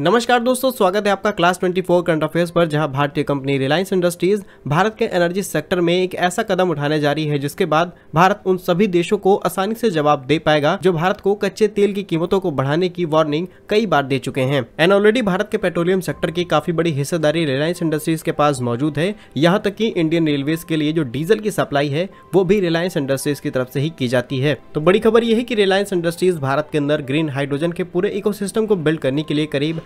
नमस्कार दोस्तों स्वागत है आपका क्लास 24 करंट अफेयर्स पर जहां भारतीय कंपनी रिलायंस इंडस्ट्रीज भारत के एनर्जी सेक्टर में एक ऐसा कदम उठाने जा रही है जिसके बाद भारत उन सभी देशों को आसानी से जवाब दे पाएगा जो भारत को कच्चे तेल की कीमतों को बढ़ाने की वार्निंग कई बार दे चुके हैं एंड ऑलरेडी भारत के पेट्रोलियम सेक्टर की काफी बड़ी हिस्सेदारी रिलायंस इंडस्ट्रीज के पास मौजूद है यहाँ तक की इंडियन रेलवे के लिए जो डीजल की सप्लाई है वो भी रिलायंस इंडस्ट्रीज की तरफ से ही की जाती है तो बड़ी खबर ये है की रिलायंस इंडस्ट्रीज भारत के अंदर ग्रीन हाइड्रोजन के पूरे इको को बिल्ड करने के लिए करीब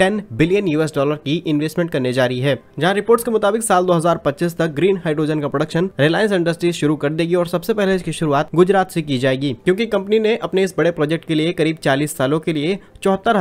10 बिलियन यूएस डॉलर की इन्वेस्टमेंट करने जा रही है जहां रिपोर्ट्स के मुताबिक साल 2025 तक ग्रीन हाइड्रोजन का प्रोडक्शन रिलायंस इंडस्ट्रीज शुरू कर देगी और सबसे पहले इसकी शुरुआत गुजरात से की जाएगी क्योंकि कंपनी ने अपने इस बड़े प्रोजेक्ट के लिए करीब 40 सालों के लिए चौहत्तर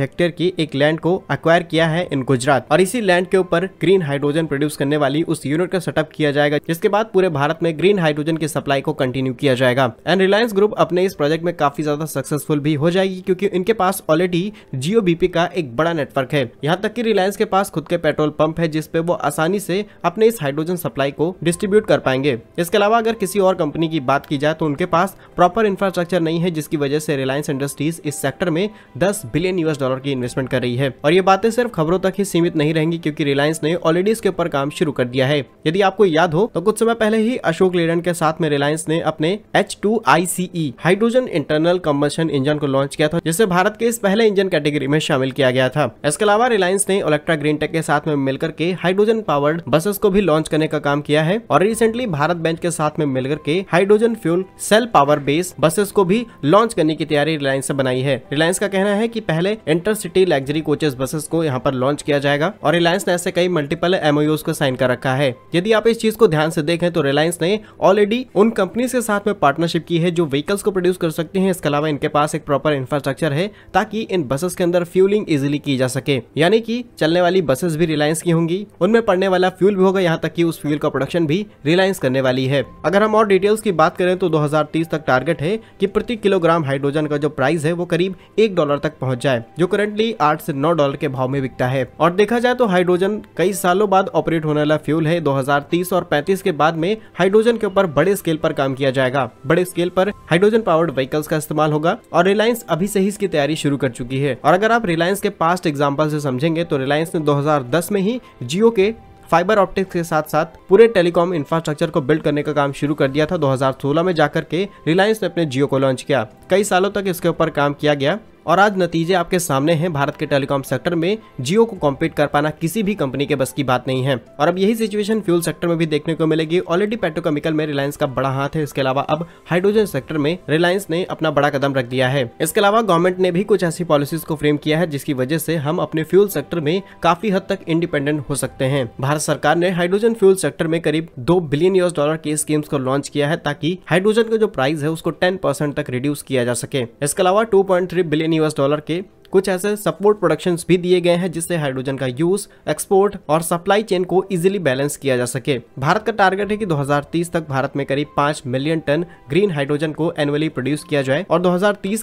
हेक्टेयर की एक लैंड को अक्वायर किया है इन गुजरात और इसी लैंड के ऊपर ग्रीन हाइड्रोजन प्रोड्यूस करने वाली उस यूनिट का सेटअप किया जाएगा जिसके बाद पूरे भारत में ग्रीन हाइड्रोजन की सप्लाई को कंटिन्यू किया जाएगा एंड रिलायंस ग्रुप अपने इस प्रोजेक्ट में काफी ज्यादा सक्सेसफुल भी हो जाएगी क्योंकि इनके पास ऑलरेडी जियो का का एक बड़ा नेटवर्क है यहाँ तक की रिलायंस के पास खुद के पेट्रोल पंप है जिसपे वो आसानी से अपने इस हाइड्रोजन सप्लाई को डिस्ट्रीब्यूट कर पाएंगे इसके अलावा अगर किसी और कंपनी की बात की जाए तो उनके पास प्रॉपर इंफ्रास्ट्रक्चर नहीं है जिसकी वजह से रिलायंस इंडस्ट्रीज इस सेक्टर में दस बिलियन यूएस डॉलर की इन्वेस्टमेंट कर रही है और ये बातें सिर्फ खबरों तक ही सीमित नहीं रहेंगी क्योंकि रिलायंस ने ऑलरेडी इसके ऊपर काम शुरू कर दिया है यदि आपको याद हो तो कुछ समय पहले ही अशोक लेडन के साथ में रिलायंस ने अपने H two hydrogen internal combustion engine को लॉन्च किया था जिसे भारत के इस पहले इंजन कैटेगरी में शामिल किया गया था इसके अलावा रिलायंस ने इलेक्ट्रा ग्रीन टेक के साथ में मिलकर के हाइड्रोजन पावर्ड बसेस को भी लॉन्च करने का काम किया है और रिसेंटली भारत बेंच के साथ में मिलकर के hydrogen fuel cell power base buses को भी लॉन्च करने की तैयारी रिलायंस ने बनाई है रिलायंस का कहना है की पहले इंटरसिटी लग्जरी कोचेस बसेस को यहाँ पर लॉन्च किया जाएगा और रिलायंस ने ऐसे कई मल्टीपल एमओ को साइन कर रखा है यदि आप इस चीज को ध्यान ऐसी देखें तो रिलायंस ने ऑलरेडी उन कंपनी के साथ में पार्टनरशिप की है जो व्हीकल्स को प्रोड्यूस कर सकते हैं इसके अलावा इनके पास एक प्रॉपर इंफ्रास्ट्रक्चर है ताकि इन बसेस के अंदर फ्यूलिंग बुकिंग इजिली की जा सके यानी कि चलने वाली बसेस भी रिलायंस की होंगी उनमें पड़ने वाला फ्यूल भी होगा यहाँ तक कि उस फ्यूल का प्रोडक्शन भी रिलायंस करने वाली है अगर हम और डिटेल्स की बात करें तो 2030 तक टारगेट है कि प्रति किलोग्राम हाइड्रोजन का जो प्राइस है वो करीब एक डॉलर तक पहुँच जाए जो करेंटली आठ से नौ डॉलर के भाव में बिकता है और देखा जाए तो हाइड्रोजन कई सालों बाद ऑपरेट होने वाला फ्यूल है 2030 और 35 के बाद में हाइड्रोजन के ऊपर बड़े स्केल पर काम किया जाएगा बड़े स्केल पर हाइड्रोजन पावर्ड व्हीकल्स का इस्तेमाल होगा और रिलायंस अभी से ही इसकी तैयारी शुरू कर चुकी है और अगर आप रिलायंस रिलायंस के पास्ट एग्जाम्पल से समझेंगे तो रिलायंस ने 2010 में ही जियो के फाइबर ऑप्टिक्स के साथ साथ पूरे टेलीकॉम इंफ्रास्ट्रक्चर को बिल्ड करने का काम शुरू कर दिया था 2016 में जाकर के रिलायंस ने अपने जियो को लॉन्च किया कई सालों तक इसके ऊपर काम किया गया और आज नतीजे आपके सामने हैं भारत के टेलीकॉम सेक्टर में जियो को कॉम्पीट कर पाना किसी भी कंपनी के बस की बात नहीं है और अब यही सिचुएशन फ्यूल सेक्टर में भी देखने को मिलेगी ऑलरेडी पेट्रोकेमिकल में रिलायंस का बड़ा हाथ है इसके अलावा अब हाइड्रोजन सेक्टर में रिलायंस ने अपना बड़ा कदम रख दिया है इसके अलावा गवर्नमेंट ने भी कुछ ऐसी पॉलिसीज को फ्रेम किया है जिसकी वजह से हम अपने फ्यूल सेक्टर में काफी हद तक इंडिपेंडेंट हो सकते हैं भारत सरकार ने हाइड्रोजन फ्यूल सेक्टर में करीब दो बिलियन यूएस डॉलर की स्कीम्स को लॉन्च किया है ताकि हाइड्रोजन का जो प्राइस है उसको टेन तक रिड्यूस किया जा सके इसके अलावा टू बिलियन यूएस डॉलर के कुछ ऐसे सपोर्ट प्रोडक्शन भी दिए गए हैं जिससे हाइड्रोजन का यूज एक्सपोर्ट और सप्लाई चेन को इजिली बैलेंस किया जा सके भारत का टारगेट है की दो तक भारत में करीब पांच मिलियन टन ग्रीन हाइड्रोजन को एनुअली प्रोड्यूस किया जाए और दो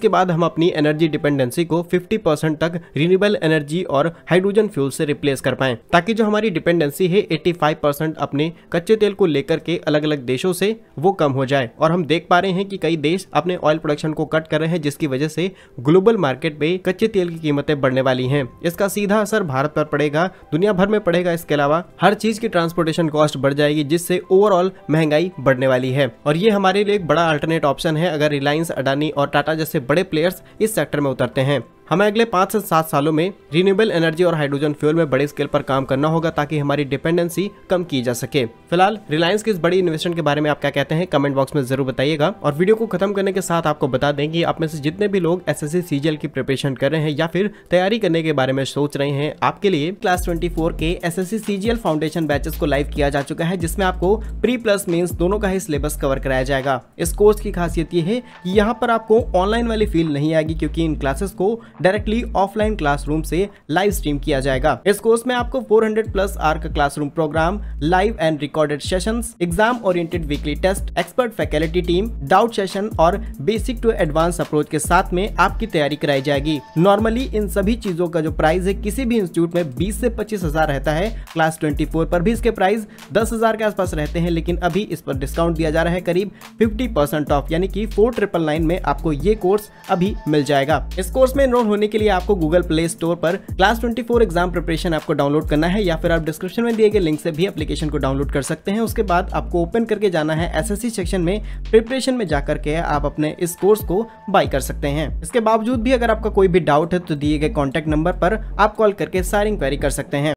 के बाद हम अपनी एनर्जी डिपेंडेंसी को फिफ्टी परसेंट तक रिन्यूएबल एनर्जी और हाइड्रोजन फ्यूल से रिप्लेस कर पाए ताकि जो हमारी डिपेंडेंसी है 85 परसेंट अपने कच्चे तेल को लेकर के अलग अलग देशों से वो कम हो जाए और हम देख पा रहे हैं कि कई देश अपने ऑयल प्रोडक्शन को कट कर रहे हैं जिसकी वजह से ग्लोबल मार्केट में कच्चे तेल तेल की कीमतें बढ़ने वाली हैं इसका सीधा असर भारत पर पड़ेगा दुनिया भर में पड़ेगा इसके अलावा हर चीज की ट्रांसपोर्टेशन कॉस्ट बढ़ जाएगी जिससे ओवरऑल महंगाई बढ़ने वाली है और ये हमारे लिए एक बड़ा अल्टरनेट ऑप्शन है अगर रिलायंस अडानी और टाटा जैसे बड़े प्लेयर्स इस सेक्टर में उतरते हैं हमें अगले पाँच से सात सालों में रिन्यूएबल एनर्जी और हाइड्रोजन फ्यूल में बड़े स्केल पर काम करना होगा ताकि हमारी डिपेंडेंसी कम की जा सके फिलहाल रिलायंस की इस बड़ी इन्वेस्टमेंट के बारे में आप क्या कहते हैं कमेंट बॉक्स में जरूर बताइएगा और वीडियो को खत्म करने के साथ आपको बता दें कि आप में से जितने भी लोग एस एस की प्रिपरेशन कर रहे हैं या फिर तैयारी करने के बारे में सोच रहे हैं आपके लिए क्लास ट्वेंटी के एस एस फाउंडेशन बैचेस को लाइव किया जा चुका है जिसमें आपको प्री प्लस मेन्स दोनों का ही सिलेबस कवर कराया जाएगा इस कोर्स की खासियत ये है यहाँ पर आपको ऑनलाइन वाली फील नहीं आएगी क्योंकि इन क्लासेस को डायरेक्टली ऑफलाइन क्लासरूम से लाइव स्ट्रीम किया जाएगा इस कोर्स में आपको 400 प्लस आर का classroom program live and recorded session exam oriented weekly test expert faculty team doubt session और बेसिक टू एडवांस अप्रोच के साथ में आपकी तैयारी कराई जाएगी नॉर्मली इन सभी चीजों का जो प्राइस है किसी भी इंस्टीट्यूट में बीस ऐसी पच्चीस हजार रहता है क्लास ट्वेंटी फोर पर भी इसके प्राइस दस हजार के आसपास रहते हैं लेकिन अभी इस पर डिस्काउंट दिया जा रहा है करीब फिफ्टी परसेंट ऑफ यानी कि फोर ट्रिपल नाइन में आपको ये कोर्स अभी मिल जाएगा इस कोर्स में इनरोल होने के लिए आपको गूगल प्ले स्टोर पर क्लास ट्वेंटी एग्जाम प्रिपरेशन आपको डाउनलोड करना है या फिर आप डिस्क्रिप्शन में दिए गए लिंक से भी एप्लीकेशन को डाउनलोड कर सकते हैं उसके बाद आपको ओपन करके जाना है एसएससी सेक्शन में प्रिपरेशन में जाकर के आप अपने इस कोर्स को बाई कर सकते हैं इसके बावजूद भी अगर आपका कोई भी डाउट है तो दिए गए कॉन्टेक्ट नंबर पर आप कॉल करके सारी इंक्वायरी कर सकते हैं